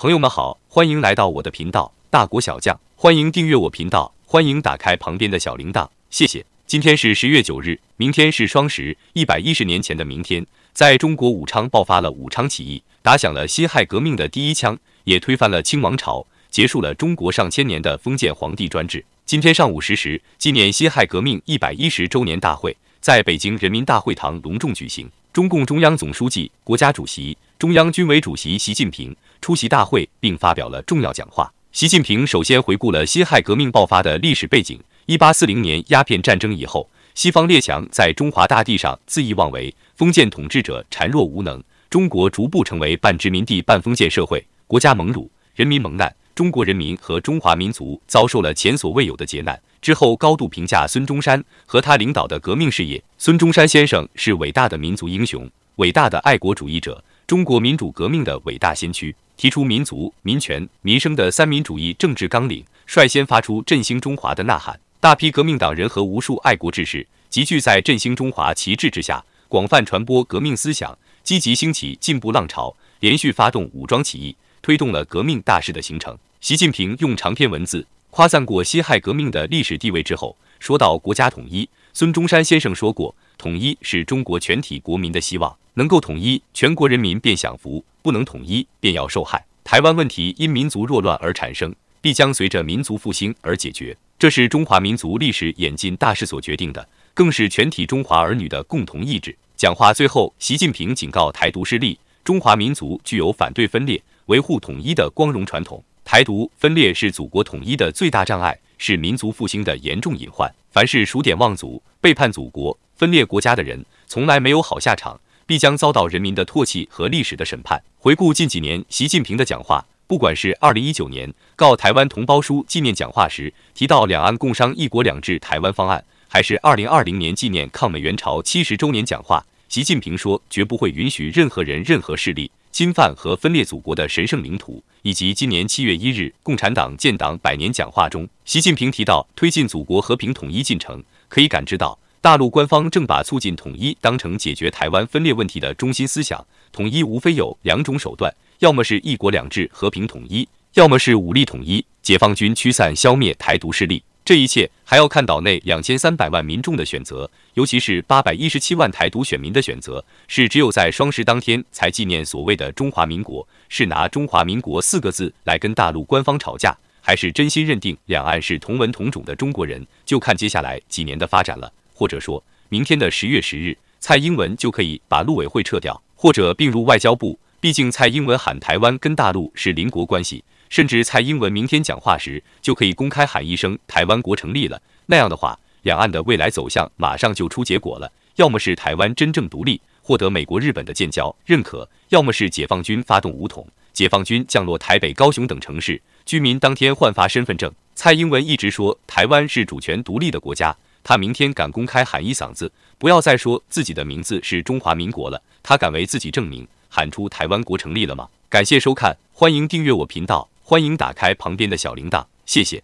朋友们好，欢迎来到我的频道《大国小将》，欢迎订阅我频道，欢迎打开旁边的小铃铛，谢谢。今天是十月九日，明天是双十。一百一十年前的明天，在中国武昌爆发了武昌起义，打响了辛亥革命的第一枪，也推翻了清王朝，结束了中国上千年的封建皇帝专制。今天上午十时，纪念辛亥革命一百一十周年大会在北京人民大会堂隆重举行。中共中央总书记、国家主席。中央军委主席习近平出席大会并发表了重要讲话。习近平首先回顾了辛亥革命爆发的历史背景：一八四零年鸦片战争以后，西方列强在中华大地上恣意妄为，封建统治者孱弱无能，中国逐步成为半殖民地半封建社会，国家蒙辱，人民蒙难，中国人民和中华民族遭受了前所未有的劫难。之后，高度评价孙中山和他领导的革命事业：“孙中山先生是伟大的民族英雄，伟大的爱国主义者。”中国民主革命的伟大先驱提出民族、民权、民生的三民主义政治纲领，率先发出振兴中华的呐喊。大批革命党人和无数爱国志士集聚在振兴中华旗帜之下，广泛传播革命思想，积极兴起进步浪潮，连续发动武装起义，推动了革命大势的形成。习近平用长篇文字夸赞过辛亥革命的历史地位之后，说到国家统一，孙中山先生说过。统一是中国全体国民的希望，能够统一，全国人民便享福；不能统一，便要受害。台湾问题因民族弱乱而产生，必将随着民族复兴而解决，这是中华民族历史演进大势所决定的，更是全体中华儿女的共同意志。讲话最后，习近平警告台独势力：中华民族具有反对分裂、维护统一的光荣传统。台独分裂是祖国统一的最大障碍，是民族复兴的严重隐患。凡是数典忘祖、背叛祖国、分裂国家的人，从来没有好下场，必将遭到人民的唾弃和历史的审判。回顾近几年习近平的讲话，不管是2019年告台湾同胞书纪念讲话时提到两岸共商一国两制台湾方案，还是2020年纪念抗美援朝七十周年讲话，习近平说绝不会允许任何人、任何势力。侵犯和分裂祖国的神圣领土，以及今年七月一日，共产党建党百年讲话中，习近平提到推进祖国和平统一进程，可以感知到大陆官方正把促进统一当成解决台湾分裂问题的中心思想。统一无非有两种手段，要么是一国两制和平统一，要么是武力统一，解放军驱散消灭台独势力。这一切还要看岛内两千三百万民众的选择，尤其是八百一十七万台独选民的选择。是只有在双十当天才纪念所谓的中华民国，是拿中华民国四个字来跟大陆官方吵架，还是真心认定两岸是同文同种的中国人？就看接下来几年的发展了。或者说，明天的十月十日，蔡英文就可以把陆委会撤掉，或者并入外交部。毕竟蔡英文喊台湾跟大陆是邻国关系，甚至蔡英文明天讲话时就可以公开喊一声“台湾国成立了”。那样的话，两岸的未来走向马上就出结果了：要么是台湾真正独立，获得美国、日本的建交认可；要么是解放军发动武统，解放军降落台北、高雄等城市，居民当天换发身份证。蔡英文一直说台湾是主权独立的国家，他明天敢公开喊一嗓子，不要再说自己的名字是中华民国了，他敢为自己证明。喊出台湾国成立了吗？感谢收看，欢迎订阅我频道，欢迎打开旁边的小铃铛，谢谢。